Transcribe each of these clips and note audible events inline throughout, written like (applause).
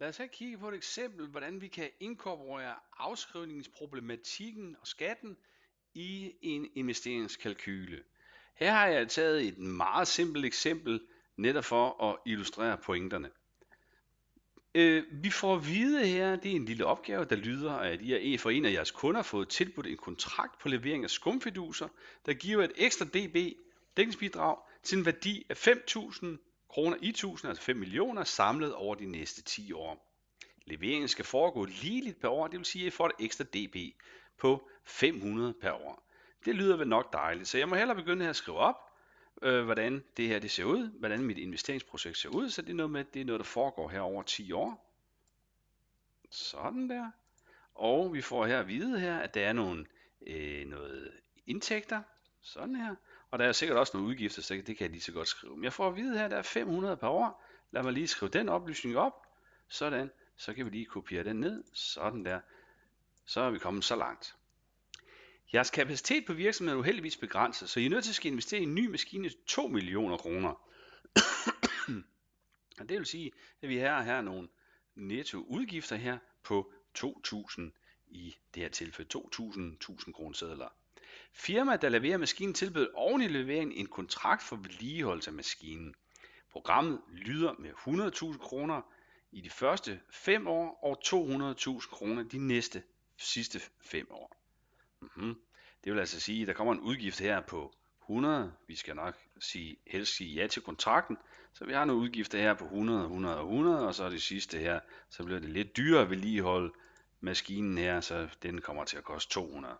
Lad os her kigge på et eksempel, hvordan vi kan inkorporere afskrivningsproblematikken og skatten i en investeringskalkyle. Her har jeg taget et meget simpelt eksempel, netop for at illustrere pointerne. Øh, vi får at vide her, det er en lille opgave, der lyder, at IAE for en af jeres kunder har fået tilbudt en kontrakt på levering af skumfiduser, der giver et ekstra DB dækningsbidrag til en værdi af 5.000 kroner i 1000, altså 5 millioner, samlet over de næste 10 år. Leveringen skal foregå ligeligt per år, det vil sige, at I får et ekstra DB på 500 per år. Det lyder vel nok dejligt, så jeg må hellere begynde her at skrive op, øh, hvordan det her det ser ud, hvordan mit investeringsprojekt ser ud, så det er noget med, det er noget, der foregår her over 10 år. Sådan der. Og vi får her at vide her, at der er nogle, øh, noget indtægter, sådan her, og der er sikkert også nogle udgifter, så det kan jeg lige så godt skrive. Men jeg får at vide her, at der er 500 per år. Lad mig lige skrive den oplysning op. Sådan, så kan vi lige kopiere den ned. Sådan der. Så er vi kommet så langt. Jeres kapacitet på virksomheden er uheldigvis begrænset, så I er nødt til at investere i en ny maskine 2 millioner kroner. og det vil sige, at vi her har nogle netto udgifter her på 2.000 i det her tilfælde 2.000 1000 kroner sedler. Firmaet der leverer maskinen tilbyder oven i leveringen en kontrakt for vedligeholdelse af maskinen. Programmet lyder med 100.000 kroner i de første 5 år og 200.000 kroner de næste sidste 5 år. Mm-hmm. Det vil altså sige, at der kommer en udgift her på 100. Vi skal nok sige, helst sige ja til kontrakten. Så vi har nogle udgifter her på 100, 100 og 100, og så er det sidste her, så bliver det lidt dyrere at vedligeholde maskinen her, så den kommer til at koste 200.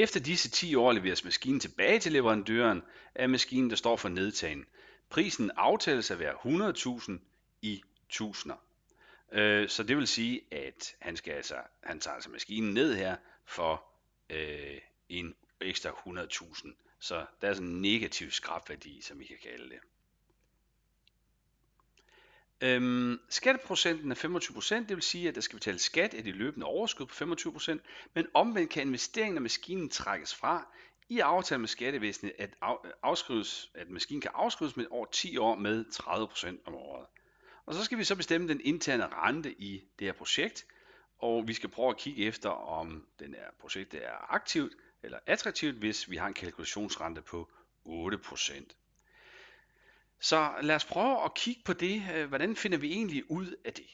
Efter disse 10 år leveres maskinen tilbage til leverandøren af maskinen, der står for nedtagen. Prisen aftales at være 100.000 i tusinder. Øh, så det vil sige, at han, skal altså, han tager altså maskinen ned her for øh, en ekstra 100.000. Så der er sådan en negativ skrabværdi, som I kan kalde det. Øhm, skatteprocenten er 25%, det vil sige, at der skal betales skat af de løbende overskud på 25%, men omvendt kan investeringen af maskinen trækkes fra i aftalen med skattevæsenet, at, af, afskrives, at maskinen kan afskrives med over 10 år med 30% om året. Og så skal vi så bestemme den interne rente i det her projekt, og vi skal prøve at kigge efter, om den her projekt er aktivt eller attraktivt, hvis vi har en kalkulationsrente på 8%. Så lad os prøve at kigge på det. Øh, hvordan finder vi egentlig ud af det?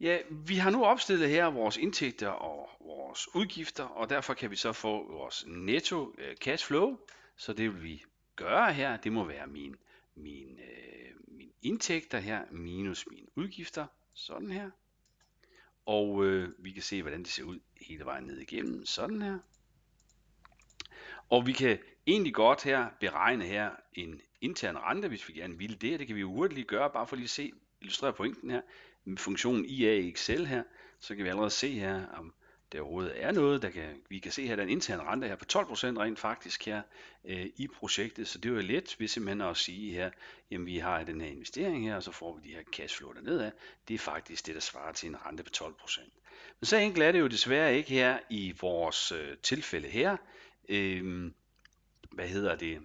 Ja, vi har nu opstillet her vores indtægter og vores udgifter, og derfor kan vi så få vores netto øh, cash flow. Så det vil vi gøre her, det må være min, min, øh, min indtægter her minus mine udgifter, sådan her. Og øh, vi kan se, hvordan det ser ud hele vejen ned igennem, sådan her. Og vi kan egentlig godt her beregne her en intern rente, hvis vi gerne vil det, det kan vi jo hurtigt lige gøre, bare for lige at se, illustrere pointen her, med funktionen IA i Excel her, så kan vi allerede se her, om der overhovedet er noget, der kan, vi kan se her, den interne rente her på 12% rent faktisk her øh, i projektet, så det er jo let ved simpelthen at sige her, jamen vi har den her investering her, og så får vi de her cashflow dernede af, det er faktisk det, der svarer til en rente på 12%. Men så enkelt er det jo desværre ikke her i vores øh, tilfælde her, øh, hvad hedder det,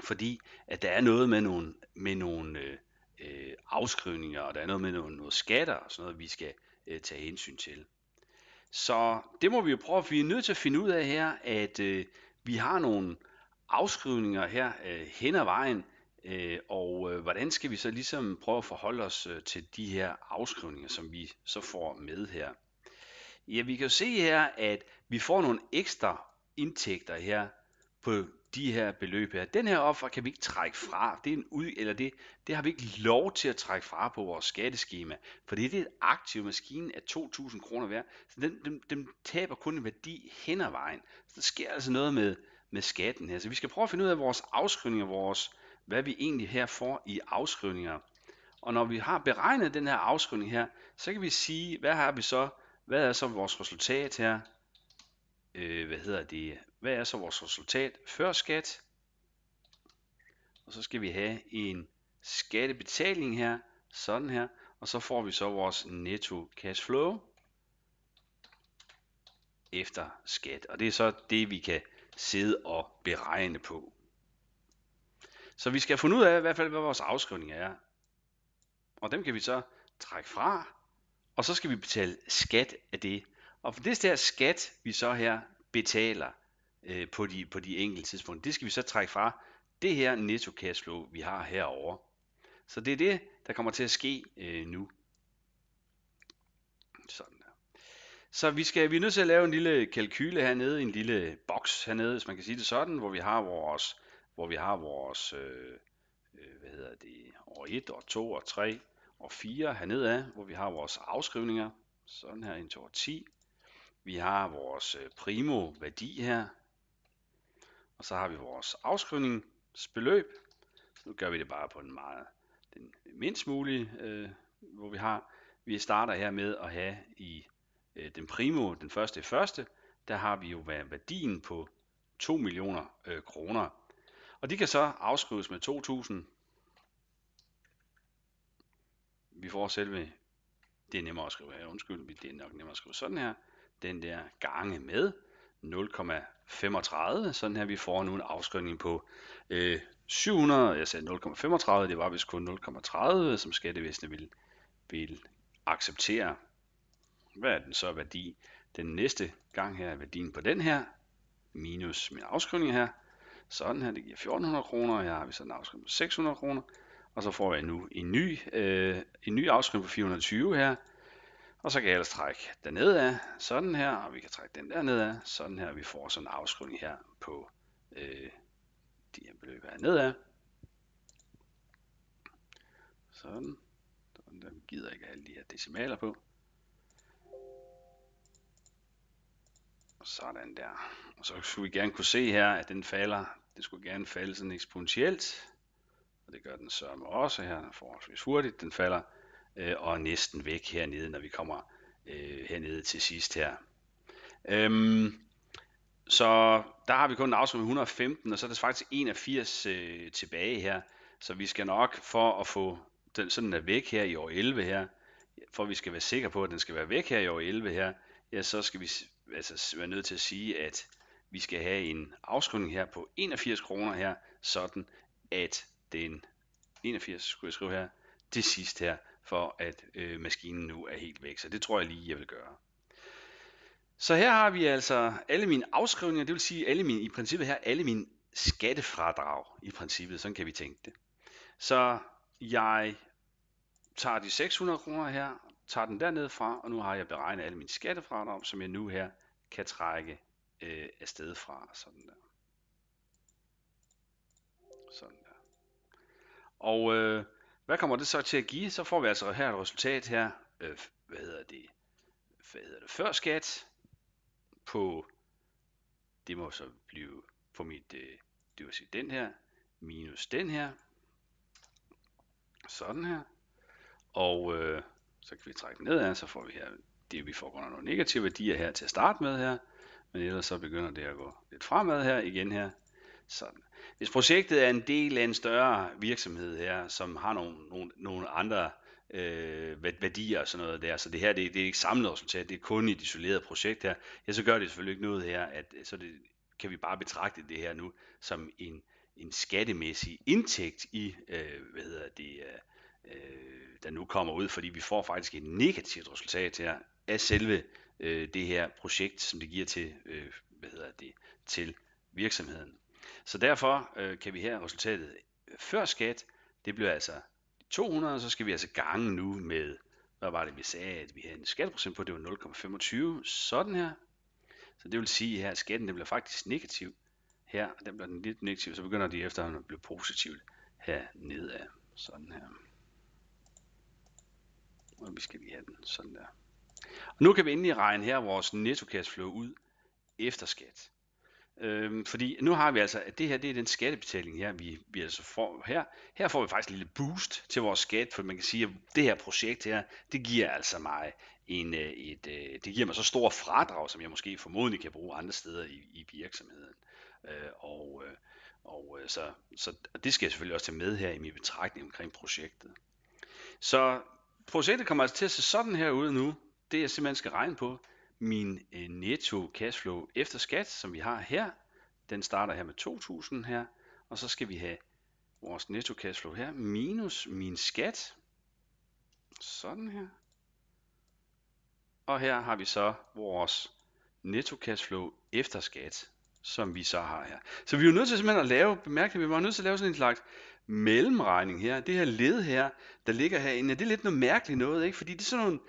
fordi at der er noget med nogle, med nogle øh, øh, afskrivninger, og der er noget med nogle, nogle skatter og sådan noget, vi skal øh, tage hensyn til. Så det må vi jo prøve, at vi er nødt til at finde ud af her, at øh, vi har nogle afskrivninger her øh, hen ad vejen, øh, og øh, hvordan skal vi så ligesom prøve at forholde os øh, til de her afskrivninger, som vi så får med her. Ja, vi kan jo se her, at vi får nogle ekstra indtægter her på de her beløb her. Den her offer kan vi ikke trække fra. Det er en ud, eller det, det har vi ikke lov til at trække fra på vores skatteskema, for det er et aktiv maskine af 2.000 kroner værd, så den, den, den taber kun en værdi hen ad vejen. Så der sker altså noget med, med skatten her. Så vi skal prøve at finde ud af vores afskrivninger, vores, hvad vi egentlig her får i afskrivninger. Og når vi har beregnet den her afskrivning her, så kan vi sige, hvad har vi så, hvad er så vores resultat her? Øh, hvad hedder det? Hvad er så vores resultat før skat? Og så skal vi have en skattebetaling her, sådan her, og så får vi så vores netto cash flow efter skat. Og det er så det, vi kan sidde og beregne på. Så vi skal finde ud af i hvert fald, hvad vores afskrivning er. Og dem kan vi så trække fra, og så skal vi betale skat af det. Og for det her skat, vi så her betaler, øh, på, de, på de enkelte tidspunkter. Det skal vi så trække fra det her netto cashflow, vi har herover. Så det er det, der kommer til at ske øh, nu. Sådan der. Så vi, skal, vi er nødt til at lave en lille kalkyle hernede, en lille boks hernede, hvis man kan sige det sådan, hvor vi har vores, hvor vi har vores øh, øh hvad hedder det, år 1, år 2, år 3 og 4 hernede af, hvor vi har vores afskrivninger, sådan her ind til år 10. Vi har vores øh, primo værdi her, og så har vi vores afskrivningsbeløb. Nu gør vi det bare på en meget den mindst mulige, øh, hvor vi har. Vi starter her med at have i øh, den primo, den første første, der har vi jo værdien på 2 millioner øh, kroner. Og de kan så afskrives med 2000. Vi får selve, det er nemmere at skrive her, undskyld, det er nok nemmere at skrive sådan her, den der gange med 0,35, sådan her vi får nu en afskrivning på øh, 700, jeg sagde 0,35, det var vist kun 0,30, som skattevæsenet vil, vil acceptere. Hvad er den så værdi? Den næste gang her er værdien på den her, minus min afskrivning her, sådan her, det giver 1400 kroner, jeg har vi så en afskrivning på 600 kroner, og så får jeg nu en ny, øh, en ny afskrivning på 420 her, og så kan jeg ellers trække den dernedad, sådan her, og vi kan trække den der nedad, sådan her, vi får sådan en afskrivning her på øh, de her beløb her nedad. Sådan. sådan. Der gider ikke alle de her decimaler på. Sådan der. Og så skulle vi gerne kunne se her, at den falder. Den skulle gerne falde sådan eksponentielt. Og det gør den så også her forholdsvis hurtigt. Den falder øh, og næsten væk hernede, når vi kommer øh, hernede til sidst her. Øhm, så der har vi kun en afslutning 115, og så er der faktisk 81 øh, tilbage her. Så vi skal nok for at få den sådan er væk her i år 11 her, for at vi skal være sikre på, at den skal være væk her i år 11 her, ja, så skal vi altså, være nødt til at sige, at vi skal have en afskrivning her på 81 kroner her, sådan at den 81 skulle jeg skrive her, det sidste her for at øh, maskinen nu er helt væk. Så det tror jeg lige, jeg vil gøre. Så her har vi altså alle mine afskrivninger, det vil sige alle mine, i princippet her alle mine skattefradrag i princippet, sådan kan vi tænke det. Så jeg tager de 600 kroner her, tager den dernede fra, og nu har jeg beregnet alle mine skattefradrag, som jeg nu her kan trække øh, afsted fra. Sådan der. Sådan der. Og øh, hvad kommer det så til at give? Så får vi altså her et resultat her, øh, hvad hedder det, hvad hedder det, før skat på, det må så blive på mit, øh, det vil sige den her, minus den her, sådan her, og øh, så kan vi trække ned her, så får vi her, det vi får under nogle negative værdier her til at starte med her, men ellers så begynder det at gå lidt fremad her igen her, så hvis projektet er en del af en større virksomhed her, som har nogle, nogle, nogle andre øh, værdier og sådan noget der, så det her det, det er ikke samlet resultat, det er kun et isoleret projekt her, ja, så gør det selvfølgelig ikke noget her, at så det, kan vi bare betragte det her nu som en, en skattemæssig indtægt i, øh, hvad hedder det, øh, der nu kommer ud, fordi vi får faktisk et negativt resultat her af selve øh, det her projekt, som det giver til, øh, hvad hedder det, til virksomheden. Så derfor øh, kan vi her resultatet før skat, det bliver altså 200, så skal vi altså gange nu med, hvad var det vi sagde, at vi havde en skatteprocent på, det var 0,25, sådan her. Så det vil sige her, at skatten den bliver faktisk negativ her, og den bliver den lidt negativ, så begynder de efter at blive positivt her nedad, sådan her. Og vi skal lige have den sådan der. Og nu kan vi endelig regne her vores netto cash flow ud efter skat. Øhm, fordi nu har vi altså, at det her det er den skattebetaling her, vi, vi altså får her. Her får vi faktisk en lille boost til vores skat, for man kan sige, at det her projekt her, det giver altså mig en, øh, et, øh, det giver mig så store fradrag, som jeg måske formodentlig kan bruge andre steder i, i virksomheden. Øh, og, øh, og så, så og det skal jeg selvfølgelig også tage med her i min betragtning omkring projektet. Så projektet kommer altså til at se sådan her ud nu. Det jeg simpelthen skal regne på, min øh, netto cashflow efter skat, som vi har her, den starter her med 2.000 her, og så skal vi have vores netto cashflow her, minus min skat, sådan her. Og her har vi så vores netto cashflow efter skat, som vi så har her. Så vi er nødt til simpelthen at lave, bemærk vi var nødt til at lave sådan en slags mellemregning her. Det her led her, der ligger herinde, det er lidt noget mærkeligt noget, ikke? fordi det er sådan nogle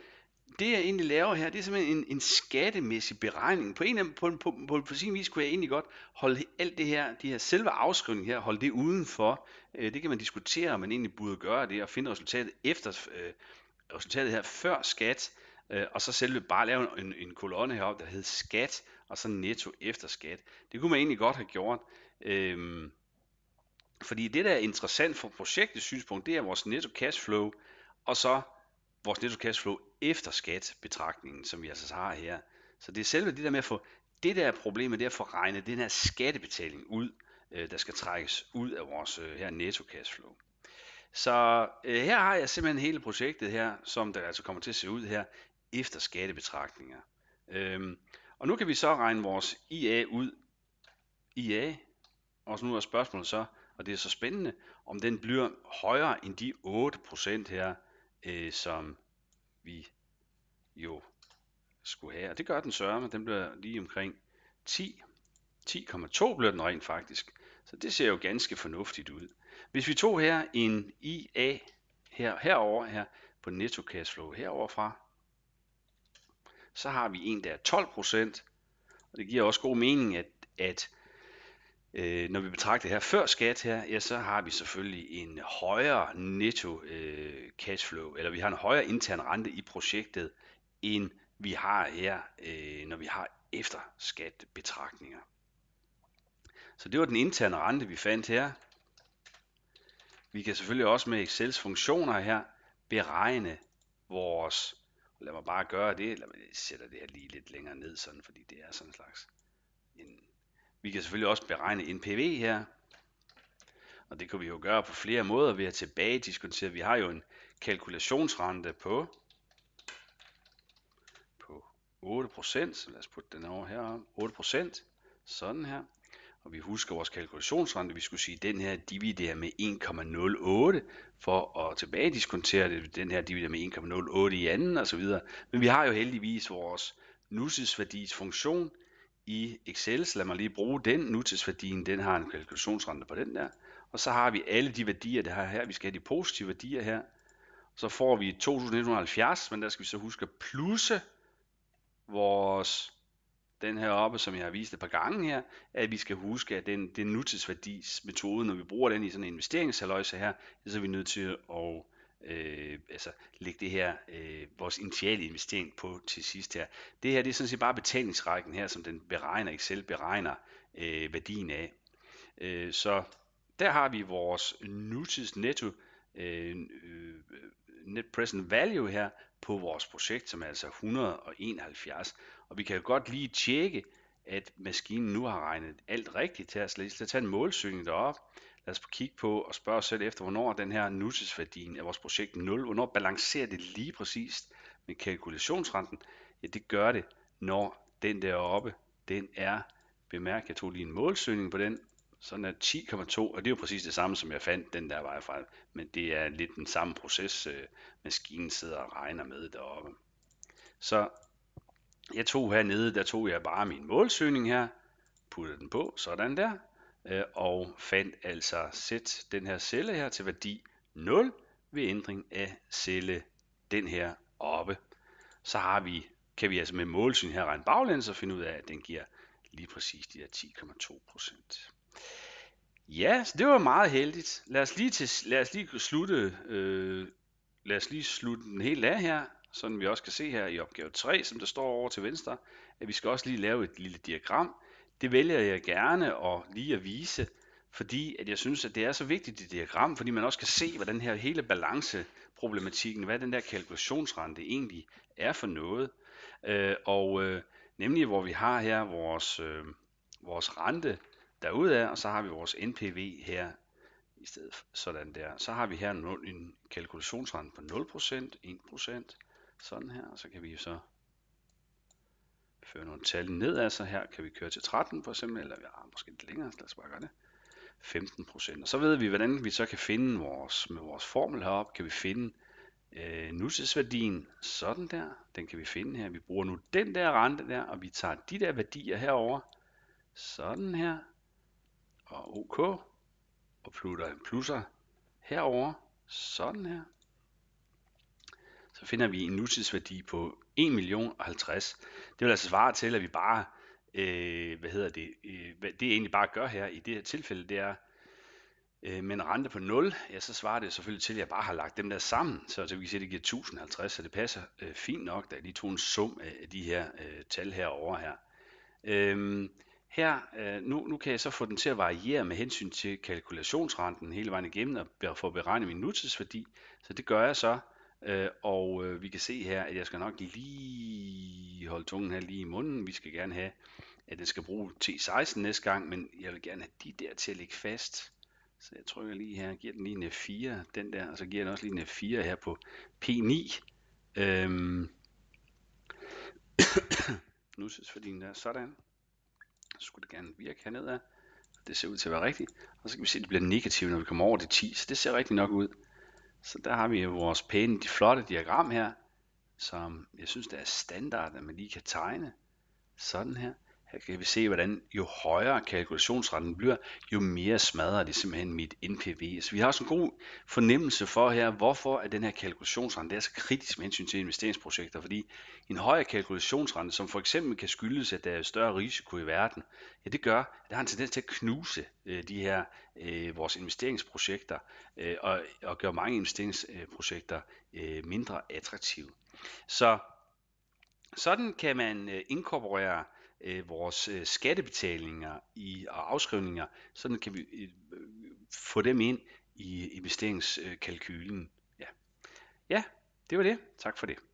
det jeg egentlig laver her, det er simpelthen en, en skattemæssig beregning. På en på, på, på, på sin vis kunne jeg egentlig godt holde alt det her, de her selve afskrivning her, holde det udenfor. Øh, det kan man diskutere, om man egentlig burde gøre det, og finde resultatet efter øh, resultatet her før skat, øh, og så selve bare lave en, en kolonne heroppe, der hed skat, og så netto efter skat. Det kunne man egentlig godt have gjort. Øh, fordi det, der er interessant for projektets synspunkt, det er vores netto cash flow, og så vores netto cash flow efter skat betragtningen, som vi altså har her. Så det er selve det der med at få det der problem problemet, det at få regnet den her skattebetaling ud, øh, der skal trækkes ud af vores øh, her netto cash flow. Så øh, her har jeg simpelthen hele projektet her, som der altså kommer til at se ud her, efter skattebetragtninger. Øhm, og nu kan vi så regne vores IA ud. IA, og så nu er spørgsmålet så, og det er så spændende, om den bliver højere end de 8% her, øh, som vi jo skulle have. Og det gør den sørme, den bliver lige omkring 10. 10,2 bliver den rent faktisk. Så det ser jo ganske fornuftigt ud. Hvis vi tog her en IA her, herover her på netto cashflow herover fra, så har vi en, der er 12%. Og det giver også god mening, at, at øh, når vi betragter her før skat her, ja, så har vi selvfølgelig en højere netto øh, cashflow, eller vi har en højere intern rente i projektet, end vi har her, øh, når vi har efterskatbetragtninger. Så det var den interne rente, vi fandt her. Vi kan selvfølgelig også med Excels funktioner her beregne vores, lad mig bare gøre det, lad mig sætte det her lige lidt længere ned, sådan, fordi det er sådan en slags en, vi kan selvfølgelig også beregne NPV her, og det kan vi jo gøre på flere måder ved at tilbage diskutere. Vi har jo en kalkulationsrente på, på 8%, så lad os putte den over her. 8%, sådan her. Og vi husker vores kalkulationsrente, vi skulle sige, den her dividerer med 1,08 for at tilbage diskontere det, den her dividerer med 1,08 i anden osv. Men vi har jo heldigvis vores nutidsværdis funktion i Excel, så lad mig lige bruge den nutidsværdien, den har en kalkulationsrente på den der. Og så har vi alle de værdier, det har her, vi skal have de positive værdier her, så får vi 2170, men der skal vi så huske at plusse vores den her oppe, som jeg har vist et par gange her, at vi skal huske, at den, den nutidsværdismetode, metode, når vi bruger den i sådan en investeringshaløjse her, så er vi nødt til at øh, altså, lægge det her, øh, vores initiale investering på til sidst her. Det her, det er sådan set bare betalingsrækken her, som den beregner, Excel beregner øh, værdien af. Øh, så der har vi vores nutidsnetto øh, øh, net present value her på vores projekt, som er altså 171. Og vi kan jo godt lige tjekke, at maskinen nu har regnet alt rigtigt her. Så lad os tage en målsøgning derop. Lad os kigge på og spørge os selv efter, hvornår den her nutidsværdien af vores projekt 0, hvornår balancerer det lige præcist med kalkulationsrenten? Ja, det gør det, når den deroppe, den er, bemærk, jeg tog lige en målsøgning på den, sådan er 10,2, og det er jo præcis det samme, som jeg fandt den der vej fra. Men det er lidt den samme proces, øh, maskinen sidder og regner med deroppe. Så jeg tog hernede, der tog jeg bare min målsøgning her, puttede den på, sådan der, øh, og fandt altså sæt den her celle her til værdi 0 ved ændring af celle den her oppe. Så har vi, kan vi altså med målsyn her regne baglæns og finde ud af, at den giver lige præcis de her 10,2 procent. Ja, det var meget heldigt. Lad os lige, til, lad os lige slutte, øh, lad os lige slutte den helt af her, sådan vi også kan se her i opgave 3, som der står over til venstre, at vi skal også lige lave et lille diagram. Det vælger jeg gerne at lige at vise, fordi at jeg synes, at det er så vigtigt det diagram, fordi man også kan se, hvad den her hele balanceproblematikken, hvad den der kalkulationsrente egentlig er for noget. Øh, og øh, nemlig hvor vi har her vores, øh, vores rente, derudad, og så har vi vores NPV her i stedet sådan der. Så har vi her en kalkulationsrente på 0%, 1%, sådan her, og så kan vi så føre nogle tal nedad, så her kan vi køre til 13 for eksempel, eller ja, måske lidt længere, lad os bare gøre det, 15 procent. Og så ved vi, hvordan vi så kan finde vores, med vores formel heroppe, kan vi finde øh, nutidsværdien sådan der, den kan vi finde her. Vi bruger nu den der rente der, og vi tager de der værdier herover sådan her, og OK, og putter en plusser herover, sådan her. Så finder vi en nutidsværdi på 1 million 50. Det vil altså svare til, at vi bare, øh, hvad hedder det, øh, hvad det egentlig bare gør her i det her tilfælde, det er, øh, med en rente på 0, ja, så svarer det selvfølgelig til, at jeg bare har lagt dem der sammen, så, så vi kan se, at det giver 1050, så det passer øh, fint nok, da jeg lige tog en sum af de her øh, tal herovre her. Øhm, her, øh, nu, nu kan jeg så få den til at variere med hensyn til kalkulationsrenten hele vejen igennem og få beregnet min nutidsværdi. Så det gør jeg så, øh, og øh, vi kan se her, at jeg skal nok lige holde tungen her lige i munden. Vi skal gerne have, at den skal bruge T16 næste gang, men jeg vil gerne have de der til at ligge fast. Så jeg trykker lige her, giver den lige en F4, den der, og så giver den også lige en F4 her på P9. Øhm. (coughs) nu synes fordi den er sådan. Så skulle det gerne virke hernede. Det ser ud til at være rigtigt. Og så kan vi se, at det bliver negativt, når vi kommer over det 10, så det ser rigtigt nok ud. Så der har vi vores pæne, de flotte diagram her, som jeg synes, det er standard, at man lige kan tegne sådan her. Her kan vi se, hvordan jo højere kalkulationsretten bliver, jo mere smadrer det simpelthen mit NPV. Så vi har også en god fornemmelse for her, hvorfor at den her kalkulationsrente er så kritisk med hensyn til investeringsprojekter, fordi en højere kalkulationsrente, som for eksempel kan skyldes, at der er større risiko i verden, ja det gør, at der har en tendens til at knuse øh, de her øh, vores investeringsprojekter øh, og, og gøre mange investeringsprojekter mindre attraktive. Så sådan kan man inkorporere øh, vores øh, skattebetalinger i, og afskrivninger, sådan kan vi øh, få dem ind i investeringskalkylen. Ja. ja, det var det. Tak for det.